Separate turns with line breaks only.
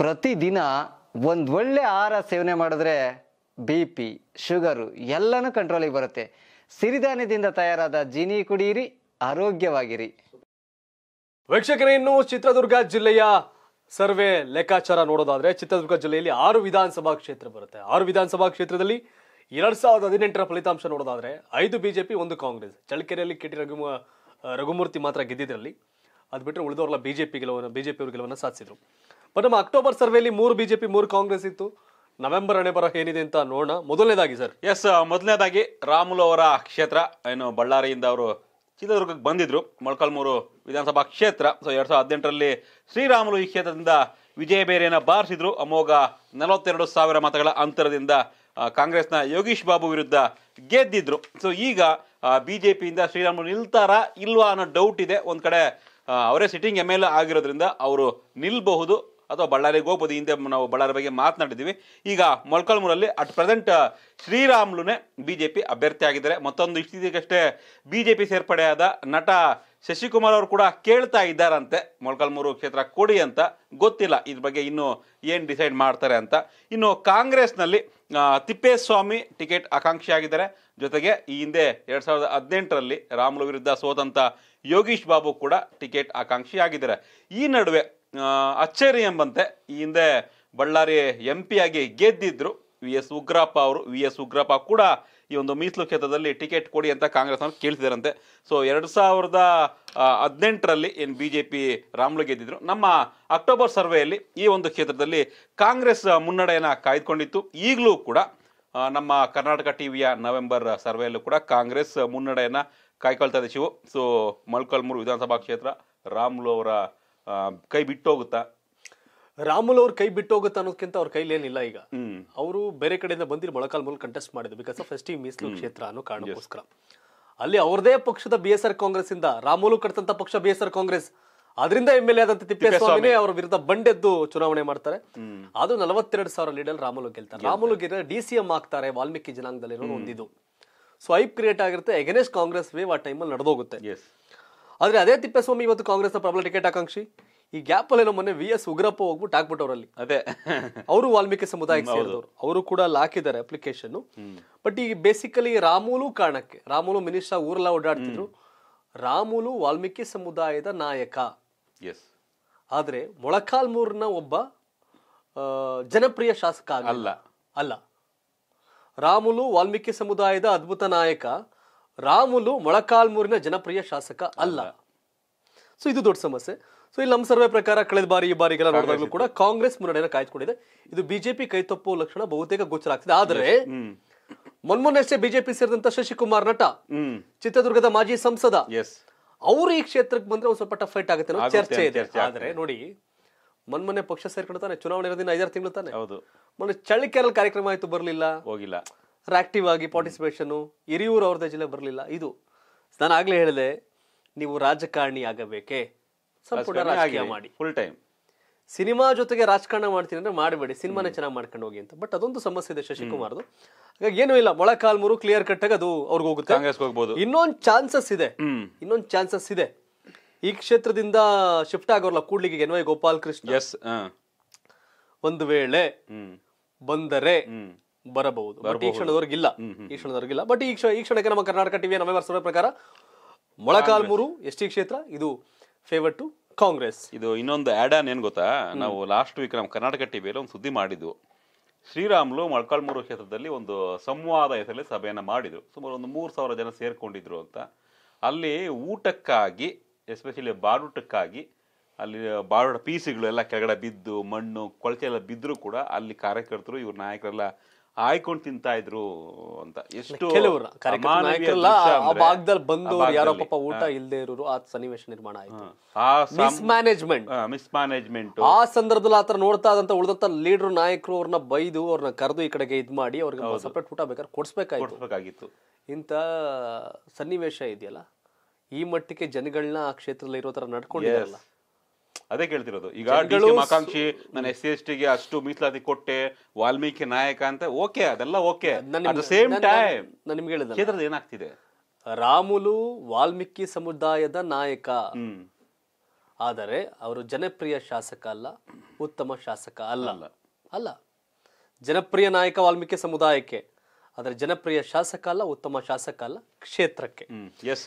ಪ್ರತಿದಿನ ಒಂದು ಒಳ್ಳೆ ಆಹಾರ ಸೇವನೆ ಮಾಡಿದ್ರೆ ಬಿ ಪಿ ಶುಗರು ಎಲ್ಲನೂ ಕಂಟ್ರೋಲಿಗೆ ಬರುತ್ತೆ ಸಿರಿಧಾನ್ಯದಿಂದ ತಯಾರಾದ ಜೀನಿ ಕುಡಿಯಿರಿ ಆರೋಗ್ಯವಾಗಿರಿ ವೀಕ್ಷಕರೇ ಇನ್ನು ಚಿತ್ರದುರ್ಗ ಜಿಲ್ಲೆಯ ಸರ್ವೆ ಲೆಕ್ಕಾಚಾರ ನೋಡೋದಾದ್ರೆ ಚಿತ್ರದುರ್ಗ ಜಿಲ್ಲೆಯಲ್ಲಿ ಆರು ವಿಧಾನಸಭಾ ಕ್ಷೇತ್ರ ಬರುತ್ತೆ ಆರು ವಿಧಾನಸಭಾ ಕ್ಷೇತ್ರದಲ್ಲಿ ಎರಡ್ ಸಾವಿರದ ಹದಿನೆಂಟರ ಫಲಿತಾಂಶ ನೋಡೋದಾದ್ರೆ ಐದು ಬಿಜೆಪಿ ಒಂದು ಕಾಂಗ್ರೆಸ್ ಚಳ್ಳಕೆರೆಯಲ್ಲಿ ಕೆಟಿ ಟಿ ರಘು ರಘುಮೂರ್ತಿ ಮಾತ್ರ ಗೆದ್ದಿದ್ರಲ್ಲಿ ಅದು ಬಿಟ್ಟರೆ ಉಳಿದವರೆಲ್ಲ ಬಿಜೆಪಿ ಗೆಲುವನ್ನು ಪಿ ಅವರು ಗೆಲುವನ್ನು ಸಾಧಿಸಿದ್ರು ಬಟ್ ನಮ್ಮ ಅಕ್ಟೋಬರ್ ಸರ್ವೆಯಲ್ಲಿ ಮೂರು ಬಿಜೆಪಿ ಮೂರು ಕಾಂಗ್ರೆಸ್ ಇತ್ತು ನವೆಂಬರ್ ಹಣೆ ಬರೋ ಏನಿದೆ ಅಂತ ನೋಡೋಣ ಮೊದಲನೇದಾಗಿ
ಸರ್ ಎಸ್ ಮೊದಲನೇದಾಗಿ ರಾಮುಲು ಅವರ ಕ್ಷೇತ್ರ ಏನು ಬಳ್ಳಾರಿಯಿಂದ ಅವರು ಚಿತ್ರದುರ್ಗಕ್ಕೆ ಬಂದಿದ್ರು ಮೊಳಕಾಲ್ಮೂರು ವಿಧಾನಸಭಾ ಕ್ಷೇತ್ರ ಸೊ ಎರಡು ಸಾವಿರದ ಹದಿನೆಂಟರಲ್ಲಿ ಶ್ರೀರಾಮುಲು ಈ ಕ್ಷೇತ್ರದಿಂದ ವಿಜಯ ಬೇರೆಯನ್ನು ಬಾರಿಸಿದ್ರು ಅಮೋಘ ನಲವತ್ತೆರಡು ಸಾವಿರ ಮತಗಳ ಅಂತರದಿಂದ ಕಾಂಗ್ರೆಸ್ನ ಯೋಗೀಶ್ ಬಾಬು ವಿರುದ್ಧ ಗೆದ್ದಿದ್ರು ಸೊ ಈಗ ಬಿ ಜೆ ಪಿಯಿಂದ ಶ್ರೀರಾಮುಲು ನಿಲ್ತಾರಾ ಇಲ್ವಾ ಅನ್ನೋ ಡೌಟ್ ಇದೆ ಒಂದು ಕಡೆ ಅವರೇ ಸಿಟ್ಟಿಂಗ್ ಎಮ್ ಎಲ್ ಎ ಆಗಿರೋದ್ರಿಂದ ಅವರು ನಿಲ್ಬಹುದು ಅಥವಾ ಬಳ್ಳಾರಿಗೆ ಹೋಗ್ಬೋದು ಹಿಂದೆ ನಾವು ಬಳ್ಳಾರಿ ಬಗ್ಗೆ ಮಾತನಾಡಿದ್ದೀವಿ ಈಗ ಮೊಳಕಾಲ್ಮೂರಲ್ಲಿ ಅಟ್ ಪ್ರೆಸೆಂಟ್ ಶ್ರೀರಾಮ್ಲುನೇ ಬಿ ಜೆ ಪಿ ಅಭ್ಯರ್ಥಿಯಾಗಿದ್ದಾರೆ ಮತ್ತೊಂದು ಇಷ್ಟಿದೀಗಷ್ಟೇ ಬಿ ಜೆ ಪಿ ಸೇರ್ಪಡೆಯಾದ ನಟ ಶಶಿಕುಮಾರ್ ಅವರು ಕೂಡ ಕೇಳ್ತಾ ಇದ್ದಾರಂತೆ ಮೊಳಕಾಲ್ಮೂರು ಕ್ಷೇತ್ರ ಕೊಡಿ ಅಂತ ಗೊತ್ತಿಲ್ಲ ಇದ್ರ ಬಗ್ಗೆ ಇನ್ನೂ ಏನು ಡಿಸೈಡ್ ಮಾಡ್ತಾರೆ ಅಂತ ಇನ್ನು ಕಾಂಗ್ರೆಸ್ನಲ್ಲಿ ತಿಪ್ಪೇಸ್ವಾಮಿ ಟಿಕೆಟ್ ಆಕಾಂಕ್ಷಿಯಾಗಿದ್ದಾರೆ ಜೊತೆಗೆ ಈ ಹಿಂದೆ ಎರಡು ಸಾವಿರದ ಹದಿನೆಂಟರಲ್ಲಿ ರಾಮುಲು ವಿರುದ್ಧ ಸೋತಂತ ಯೋಗೀಶ್ ಬಾಬು ಕೂಡ ಟಿಕೆಟ್ ಆಕಾಂಕ್ಷಿಯಾಗಿದ್ದಾರೆ ಈ ನಡುವೆ ಅಚ್ಚರಿ ಎಂಬಂತೆ ಈ ಹಿಂದೆ ಬಳ್ಳಾರಿ ಎಂ ಆಗಿ ಗೆದ್ದಿದ್ರು ವಿ ಎಸ್ ಉಗ್ರಪ್ಪ ಅವರು ವಿ ಎಸ್ ಉಗ್ರಪ್ಪ ಕೂಡ ಈ ಒಂದು ಮೀಸಲು ಕ್ಷೇತ್ರದಲ್ಲಿ ಟಿಕೆಟ್ ಕೊಡಿ ಅಂತ ಕಾಂಗ್ರೆಸ್ ಅವರು ಕೇಳ್ತಿದ್ದಾರಂತೆ ಸೊ ಎರಡು ಸಾವಿರದ ಹದಿನೆಂಟರಲ್ಲಿ ಏನು ಬಿ ಜೆ ಪಿ ರಾಮ್ಲು ಗೆದ್ದಿದ್ರು ನಮ್ಮ ಅಕ್ಟೋಬರ್ ಸರ್ವೆಯಲ್ಲಿ ಈ ಒಂದು ಕ್ಷೇತ್ರದಲ್ಲಿ ಕಾಂಗ್ರೆಸ್ ಮುನ್ನಡೆಯನ್ನು ಕಾಯ್ದುಕೊಂಡಿತ್ತು ಈಗಲೂ ಕೂಡ ನಮ್ಮ ಕರ್ನಾಟಕ ಟಿ ವಿಯ ನವೆಂಬರ್ ಸರ್ವೆಯಲ್ಲೂ ಕೂಡ ಕಾಂಗ್ರೆಸ್ ಮುನ್ನಡೆಯನ್ನು ಕಾಯ್ಕೊಳ್ತಾ ಇದೆ ಶಿವು ಸೊ ಮಲ್ಕಲ್ಮೂರು ವಿಧಾನಸಭಾ ಕ್ಷೇತ್ರ ರಾಮ್ಲು ಅವರ ಕೈ ಬಿಟ್ಟೋಗುತ್ತಾ ರಾಮುಲ್ ಅವ್ರ ಕೈ ಬಿಟ್ಟೋಗುತ್ತೆ ಅನ್ನೋದಕ್ಕಿಂತ ಅವ್ರ ಕೈಲೇನಿಲ್ಲ ಈಗ ಅವರು ಬೇರೆ ಕಡೆಯಿಂದ ಬಂದಿರೋ ಮೊಳಕಾಲ್ ಮೂಲಕ
ಕಂಟೆಸ್ಟ್ ಮಾಡಿದ್ರು ಬಿಕಾಸ್ ಆಫ್ ಎಸ್ಟಿ ಮೀಸಲು ಕ್ಷೇತ್ರ ಅನ್ನೋ ಕಾರಣಕ್ಕೋಸ್ಕರ ಅಲ್ಲಿ ಅವ್ರದೇ ಪಕ್ಷದ ಬಿ ಎಸ್ ಆರ್ ಕಾಂಗ್ರೆಸ್ ಇಂದ ರಾಮುಲು ಕಟ್ಟಂತ ಪಕ್ಷ ಬಿ ಎಸ್ ಆರ್ ಕಾಂಗ್ರೆಸ್ ಅದರಿಂದ ಎಂ ಎಲ್ ಎ ತಿಪ್ಪೇಸ್ವಾಮಿನೇ ಅವರ ವಿರುದ್ಧ ಬಂಡೆದ್ದು ಚುನಾವಣೆ ಮಾಡ್ತಾರೆ ಅದು ನಲವತ್ತೆರಡು ಸಾವಿರ ಲೀಡರ್ ರಾಮುಲು ಗೆಲ್ತಾರೆ ರಾಮುಲು ಗೆಲ್ಲ ಡಿ ಸಿ ಎಂ ಆಗ್ತಾರೆ ವಾಲ್ಮೀಕಿ ಜನಾಂಗದಲ್ಲಿ ಒಂದಿದು ಸ್ವೈಪ್ ಕ್ರಿಯೇಟ್ ಆಗಿರುತ್ತೆ ಎಗನೆಸ್ಟ್ ಕಾಂಗ್ರೆಸ್ ವೇವ್ ಆ ಟೈಮಲ್ಲಿ ನಡೆದೋಗುತ್ತೆ ಆದರೆ ಅದೇ ತಿಪ್ಪೇಸ್ವಾಮಿ ಇವತ್ತು ಕಾಂಗ್ರೆಸ್ನ ಪ್ರಬಲ ಟಿಕೆಟ್ ಆಕಾಂಕ್ಷಿ ಈ ಗ್ಯಾಪ್ ಅಲ್ಲಿ ಮೊನ್ನೆ ವಿ ಎಸ್ ಉಗ್ರಪ್ಪ ಹೋಗ್ಬಿಟ್ಟು ಹಾಕ್ಬಿಟ್ಟವ್ರಲ್ಲಿ ಅದೇ ಅವರು ವಾಲ್ಮೀಕಿ ಸಮುದಾಯಕ್ಕೆ ಸೇರಿದವರು ಅವರು ಕೂಡ ಅಲ್ಲಿ ಹಾಕಿದ್ದಾರೆ ಅಪ್ಲಿಕೇಶನ್ ಬಟ್ ಈ ಬೇಸಿಕಲಿ ರಾಮುಲು ಕಾರಣಕ್ಕೆ ರಾಮುಲು ಮಿನಿಸ್ಟರ್ ಊರೆಲ್ಲ ಓಡಾಡ್ತಿದ್ರು ರಾಮುಲು ವಾಲ್ಮೀಕಿ ಸಮುದಾಯದ ನಾಯಕ ಎಸ್ ಆದರೆ ಮೊಳಕಾಲ್ಮೂರ್ನ ಒಬ್ಬ ಜನಪ್ರಿಯ ಶಾಸಕ ಅಲ್ಲ ಅಲ್ಲ ರಾಮುಲು ವಾಲ್ಮೀಕಿ ಸಮುದಾಯದ ಅದ್ಭುತ ನಾಯಕ ರಾಮುಲು ಮೊಳಕಾಲ್ಮೂರಿನ ಜನಪ್ರಿಯ ಶಾಸಕ ಅಲ್ಲ ಸೊ ಇದು ದೊಡ್ಡ ಸಮಸ್ಯೆ ಸೊ ಇಲ್ಲಿ ನಮ್ಮ ಸರ್ವೆ ಪ್ರಕಾರ ಕಳೆದ ಬಾರಿ ಈ ಬಾರಿಗೆಲ್ಲ ನೋಡಿದಾಗಲೂ ಕೂಡ ಕಾಂಗ್ರೆಸ್ ಮುನ್ನಡೆಯನ್ನು ಕಾಯ್ದುಕೊಂಡಿದೆ ಇದು ಬಿಜೆಪಿ ತಪ್ಪುವ ಲಕ್ಷಣ ಬಹುತೇಕ ಗೋಚರ ಆಗ್ತಿದೆ ಆದರೆ ಅಷ್ಟೇ ಬಿಜೆಪಿ ಸೇರಿದಂತ ಶಶಿಕುಮಾರ್ ನಟ ಚಿತ್ರದುರ್ಗದ ಮಾಜಿ ಸಂಸದ ಅವರು ಈ ಕ್ಷೇತ್ರಕ್ಕೆ ಬಂದ್ರೆ ಒಂದು ಸ್ವಲ್ಪ ಟಫ್ ಫೈಟ್ ಆಗುತ್ತೆ ಚರ್ಚೆ ಇದೆ ಆದ್ರೆ ನೋಡಿ ಮೊನ್ಮೊನ್ನೆ ಪಕ್ಷ ಸೇರ್ಕೊಂಡು ತಾನೆ ಚುನಾವಣೆ ದಿನ ಐದಾರು ತಿಂಗಳು ತಾನೆ ಹೌದು ಮೊನ್ನೆ ಚಳಿಕೆರಲ್ ಕಾರ್ಯಕ್ರಮ ಆಯ್ತು ಬರಲಿಲ್ಲ ಹೋಗಿಲ್ಲ ಆಕ್ಟಿವ್ ಆಗಿ ಪಾರ್ಟಿಸಿಪೇಷನ್ ಹಿರಿಯೂರು ಅವ್ರದ್ದೇ ಜಿಲ್ಲೆ ಬರಲಿಲ್ಲ ಇದು ನಾನು ಆಗಲೇ ಹೇಳಿದೆ ನೀವು ರಾಜಕಾರಣಿ ಆಗಬೇಕೆ ಸಂಪೂರ್ಣ ರಾಜಕೀಯ ಮಾಡಿ ಫುಲ್ ಟೈಮ್ ಸಿನಿಮಾ ಜೊತೆಗೆ ರಾಜಕಾರಣ ಮಾಡ್ತೀನಿ ಅಂದರೆ ಮಾಡಬೇಡಿ ಸಿನಿಮಾನೇ ಚೆನ್ನಾಗಿ ಮಾಡ್ಕೊಂಡು ಹೋಗಿ ಅಂತ ಬಟ್ ಅದೊಂದು ಸಮಸ್ಯೆ ಇದೆ ಶಶಿಕುಮಾರ್ದು ಹಾಗಾಗಿ ಏನೂ ಇಲ್ಲ ಮೊಳಕಾಲ್ ಮೂರು ಕ್ಲಿಯರ್ ಕಟ್ ಅದು ಅವ್ರಿಗೆ ಹೋಗುತ್ತೆ ಕಾಂಗ್ರೆಸ್ ಹೋಗ್ಬೋದು ಇನ್ನೊಂದು ಚಾನ್ಸಸ್ ಇದೆ ಇನ್ನೊಂದು ಚಾನ್ಸಸ್ ಇದೆ ಈ ಕ್ಷೇತ್ರದಿಂದ ಶಿಫ್ಟ್ ಆಗೋರ್ಲ ಕೂಡ್ಲಿಗೆ ಎನ್ ಗೋಪಾಲ್ ಕೃಷ್ಣ ಎಸ್ ಒಂದು ವೇಳೆ ಬಂದರೆ ಬರಬಹುದು ಬಟ್ ಈ ಕ್ಷಣದವರೆಗಿಲ್ಲ ಈ ಕ್ಷಣದವರೆಗಿಲ್ಲ ಬಟ್ ಈ ಕ್ಷಣ ಈ ಕ್ಷಣಕ್ಕೆ ನಮ್ಮ ಕರ್ನಾಟಕ ಟಿವಿಯ ನವೆಂಬರ್ ಸುರ ಪ್ರಕಾರ ಮೊಳಕಾಲ್ಮೂರು
ಎಸ್ ಟಿ ಕ್ಷೇತ್ರ ಇದು ಫೇವರ್ ಟು ಕಾಂಗ್ರೆಸ್ ಇದು ಇನ್ನೊಂದು ಆ್ಯಡ್ ಆನ್ ಏನು ಗೊತ್ತಾ ನಾವು ಲಾಸ್ಟ್ ವೀಕ್ ನಮ್ಮ ಕರ್ನಾಟಕ ಟಿವಿಯಲ್ಲಿ ಒಂದು ಸುದ್ದಿ ಮಾಡಿದ್ವು ಶ್ರೀರಾಮ್ಲು ಮೊಳಕಾಲ್ಮೂರು ಕ್ಷೇತ್ರದಲ್ಲಿ ಒಂದು ಸಂವಾದ ಹೆಸರಲ್ಲಿ ಸಭೆಯನ್ನು ಮಾಡಿದ್ರು ಸುಮಾರು ಒಂದು ಮೂರು ಸಾವಿರ ಜನ ಸೇರಿಕೊಂಡಿದ್ರು ಅಂತ ಅಲ್ಲಿ ಊಟಕ್ಕಾಗಿ ಎಸ್ಪೆಷಲಿ ಬಾಡೂಟಕ್ಕಾಗಿ ಅಲ್ಲಿ ಬಾಡೂಟ ಪೀಸಿಗಳು ಎಲ್ಲ ಕೆಳಗಡೆ ಬಿದ್ದು ಮಣ್ಣು ಕೊಳಚೆ ಎಲ್ಲ ಬಿದ್ದರೂ ಕೂಡ ಅಲ್ಲಿ ಕಾರ್ಯಕರ್ತರು ಇವ್ರ ನಾಯಕರೆಲ್ಲ ಆಯ್ಕೊಂಡು ತಿಂತಾ ಇದ್ರು ಅಂತ ಎಷ್ಟು ಭಾಗದಲ್ಲಿ ಬಂದವರು ಯಾರೋ ಪಾಪ ಊಟ ಇಲ್ಲದೆ
ಇರೋರು ಆ ಸನ್ನಿವೇಶ ನಿರ್ಮಾಣ ಆಯ್ತು
ಮಿಸ್ ಮ್ಯಾನೇಜ್ಮೆಂಟ್ ಮಿಸ್ ಮ್ಯಾನೇಜ್ಮೆಂಟ್ ಆ ಸಂದರ್ಭದಲ್ಲಿ
ಆತರ ನೋಡ್ತಾ ಇದಂತ ಉಳಿದಂತ ಲೀಡರ್ ನಾಯಕರು ಅವ್ರನ್ನ ಬೈದು ಅವ್ರನ್ನ ಕರೆದು ಈ ಕಡೆಗೆ ಇದು ಮಾಡಿ ಅವ್ರಿಗೆ ಸಪ್ರೇಟ್ ಊಟ ಬೇಕಾದ್ರೆ ಕೊಡ್ಸ್ಬೇಕಾಗಿತ್ತು ಇಂತ ಸನ್ನಿವೇಶ ಇದೆಯಲ್ಲ ಈ ಮಟ್ಟಿಗೆ ಜನಗಳನ್ನ ಆ ಕ್ಷೇತ್ರದಲ್ಲಿ ಇರೋ ತರ ನಡ್ಕೊಂಡಿದ್ದಾರಲ್ಲ
ಅದೇ ಕೇಳ್ತಿರೋದು ಈಗ ಆಕಾಂಕ್ಷಿ ನಾನು ಎಸ್ ಸಿ ಎಸ್ ಟಿಗೆ ಅಷ್ಟು ಮೀಸಲಾತಿ ಕೊಟ್ಟೆ ವಾಲ್ಮೀಕಿ ನಾಯಕ ಅಂತ ಓಕೆ ಅದೆಲ್ಲ ಓಕೆ ಸೇಮ್ ಟೈಮ್ ನಿಮ್ಗೆ ಏನಾಗ್ತಿದೆ ರಾಮುಲು ವಾಲ್ಮೀಕಿ ಸಮುದಾಯದ
ನಾಯಕ ಆದರೆ ಅವರು ಜನಪ್ರಿಯ ಶಾಸಕ ಅಲ್ಲ ಉತ್ತಮ ಶಾಸಕ ಅಲ್ಲ ಅಲ್ಲ ಜನಪ್ರಿಯ ನಾಯಕ ವಾಲ್ಮೀಕಿ ಸಮುದಾಯಕ್ಕೆ ಆದರೆ ಜನಪ್ರಿಯ ಶಾಸಕ ಅಲ್ಲ ಉತ್ತಮ ಶಾಸಕ ಅಲ್ಲ ಕ್ಷೇತ್ರಕ್ಕೆ ಎಸ್